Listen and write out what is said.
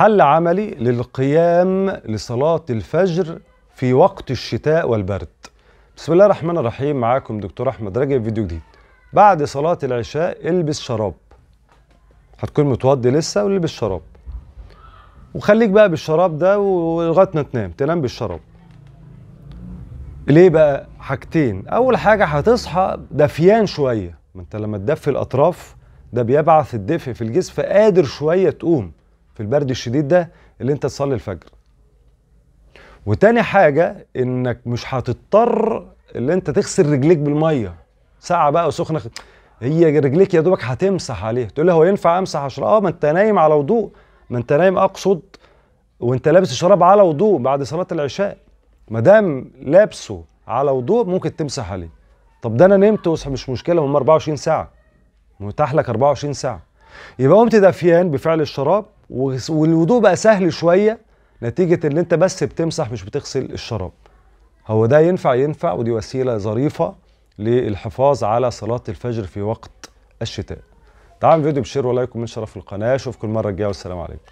حل عملي للقيام لصلاة الفجر في وقت الشتاء والبرد بسم الله الرحمن الرحيم معاكم دكتور أحمد رجب فيديو جديد بعد صلاة العشاء البس شراب هتكون متوضي لسه ولبس شراب وخليك بقى بالشراب ده ولغايه ما تنام تنام بالشراب ليه بقى حاجتين اول حاجه هتصحى دفيان شويه ما انت لما تدفي الاطراف ده بيبعث الدفء في الجسم فقادر شويه تقوم في البرد الشديد ده اللي انت تصلي الفجر وتاني حاجة انك مش هتضطر اللي انت تغسل رجليك بالمية ساعة بقى وسخنة هي رجليك يا دوبك هتمسح عليه تقول لي هو ينفع امسح عشان اه ما انت نايم على وضوء ما انت نايم اقصد وانت لابس الشراب على وضوء بعد صلاة العشاء ما دام لابسه على وضوء ممكن تمسح عليه طب ده انا نمت وصح مش مشكلة هم 24 ساعة متاح لك 24 ساعة يبقى قمت دافيان بفعل الشراب والوضوء بقى سهل شويه نتيجه ان انت بس بتمسح مش بتغسل الشراب هو ده ينفع ينفع ودي وسيله ظريفه للحفاظ على صلاه الفجر في وقت الشتاء تعالوا الفيديو بشير ولايك ومن شرف القناه اشوفكم المره الجايه والسلام عليكم